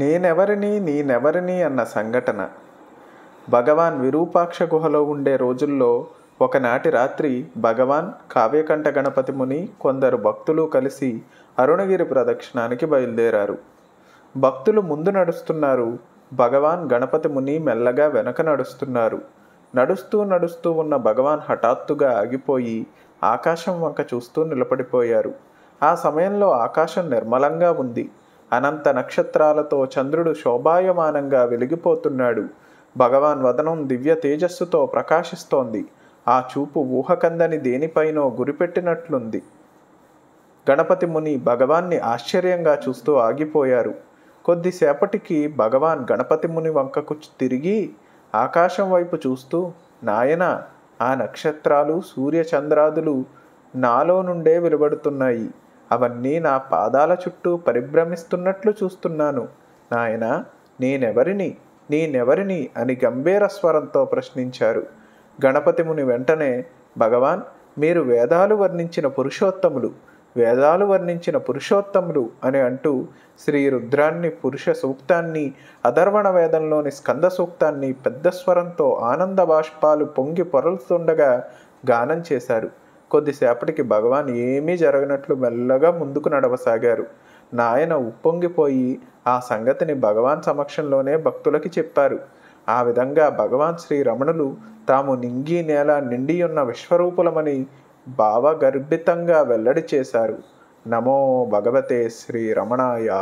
నేనెవరిని నేనెవరిని అన్న సంఘటన భగవాన్ విరూపాక్ష గుహలో ఉండే రోజుల్లో ఒకనాటి రాత్రి భగవాన్ కావ్యకంఠ గణపతి ముని కొందరు భక్తులు కలిసి అరుణగిరి ప్రదక్షిణానికి బయలుదేరారు భక్తులు ముందు నడుస్తున్నారు భగవాన్ గణపతి ముని మెల్లగా వెనక నడుస్తున్నారు నడుస్తూ నడుస్తూ ఉన్న భగవాన్ హఠాత్తుగా ఆగిపోయి ఆకాశం వంక చూస్తూ నిలబడిపోయారు ఆ సమయంలో ఆకాశం నిర్మలంగా ఉంది అనంత నక్షత్రాలతో చంద్రుడు శోభాయమానంగా వెలిగిపోతున్నాడు భగవాన్ వదనం దివ్య తేజస్సుతో ప్రకాశిస్తోంది ఆ చూపు ఊహకందని దేనిపైనో గురిపెట్టినట్లుంది గణపతి ముని భగవాన్ని ఆశ్చర్యంగా చూస్తూ ఆగిపోయారు కొద్దిసేపటికి భగవాన్ గణపతి ముని వంకకు తిరిగి ఆకాశం వైపు చూస్తూ నాయన ఆ నక్షత్రాలు సూర్యచంద్రాదులు నాలో నుండే వెలువడుతున్నాయి అవన్నీ నా పాదాల చుట్టూ పరిభ్రమిస్తున్నట్లు చూస్తున్నాను నాయన నేనెవరిని నేనెవరిని అని గంభీర స్వరంతో ప్రశ్నించారు గణపతి ముని వెంటనే భగవాన్ మీరు వేదాలు వర్ణించిన పురుషోత్తములు వేదాలు వర్ణించిన పురుషోత్తములు అని అంటూ శ్రీ రుద్రాన్ని పురుష సూక్తాన్ని అధర్వణ వేదంలోని స్కంద సూక్తాన్ని పెద్ద స్వరంతో ఆనంద బాష్పాలు పొంగి పొరలుతుండగా గానం చేశారు కొద్దిసేపటికి భగవాన్ ఏమీ జరగనట్లు మెల్లగా ముందుకు నడవసాగారు నాయన ఉప్పొంగిపోయి ఆ సంగతిని భగవాన్ సమక్షంలోనే భక్తులకి చెప్పారు ఆ విధంగా భగవాన్ శ్రీ రమణులు తాము నింగి నేల నిండి ఉన్న విశ్వరూపులమని భావగర్భితంగా వెల్లడి చేశారు నమో భగవతే శ్రీ రమణాయ